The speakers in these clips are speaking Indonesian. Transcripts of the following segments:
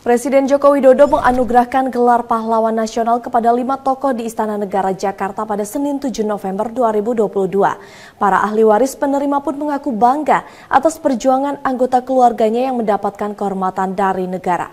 Presiden Joko Widodo menganugerahkan gelar pahlawan nasional kepada lima tokoh di Istana Negara Jakarta pada Senin 7 November 2022. Para ahli waris penerima pun mengaku bangga atas perjuangan anggota keluarganya yang mendapatkan kehormatan dari negara.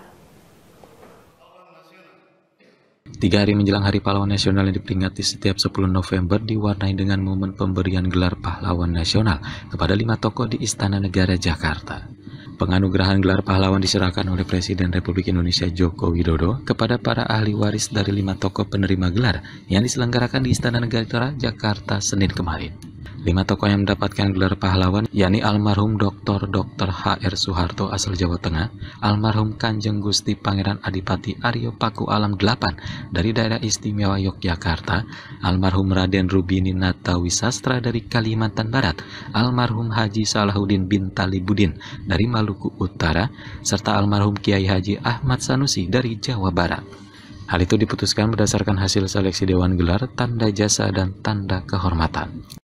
Tiga hari menjelang Hari Pahlawan Nasional yang diperingati setiap 10 November diwarnai dengan momen pemberian gelar pahlawan nasional kepada lima tokoh di Istana Negara Jakarta. Penganugerahan gelar pahlawan diserahkan oleh Presiden Republik Indonesia Joko Widodo kepada para ahli waris dari lima tokoh penerima gelar yang diselenggarakan di Istana Negara Jakarta Senin kemarin. Lima tokoh yang mendapatkan gelar pahlawan yakni almarhum Dr. Dr. HR Soeharto asal Jawa Tengah, almarhum Kanjeng Gusti Pangeran Adipati Aryo Paku Alam 8 dari daerah istimewa Yogyakarta, almarhum Raden Rubini Natawi Sastra dari Kalimantan Barat, almarhum Haji Salahuddin bin Talibudin dari Maluku Utara, serta almarhum Kiai Haji Ahmad Sanusi dari Jawa Barat. Hal itu diputuskan berdasarkan hasil seleksi Dewan Gelar, Tanda Jasa, dan Tanda Kehormatan.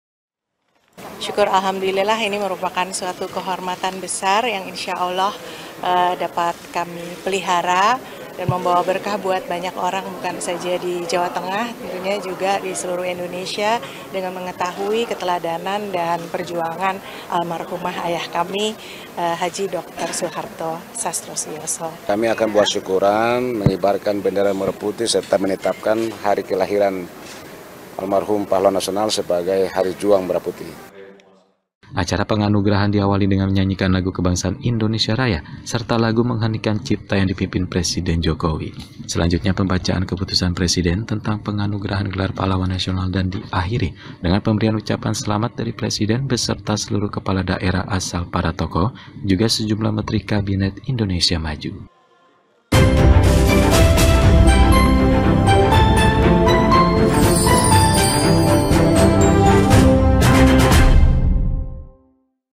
Syukur Alhamdulillah ini merupakan suatu kehormatan besar yang insya Allah uh, dapat kami pelihara dan membawa berkah buat banyak orang bukan saja di Jawa Tengah tentunya juga di seluruh Indonesia dengan mengetahui keteladanan dan perjuangan almarhumah ayah kami uh, Haji Dr. Soeharto Sastro Siyoso. Kami akan buat syukuran, mengibarkan bendera merah putih serta menetapkan hari kelahiran almarhum pahlawan nasional sebagai hari juang merah putih. Acara penganugerahan diawali dengan menyanyikan lagu kebangsaan Indonesia Raya serta lagu mengheningkan cipta yang dipimpin Presiden Jokowi. Selanjutnya pembacaan keputusan Presiden tentang penganugerahan gelar pahlawan nasional dan diakhiri dengan pemberian ucapan selamat dari Presiden beserta seluruh kepala daerah asal para tokoh, juga sejumlah menteri Kabinet Indonesia Maju.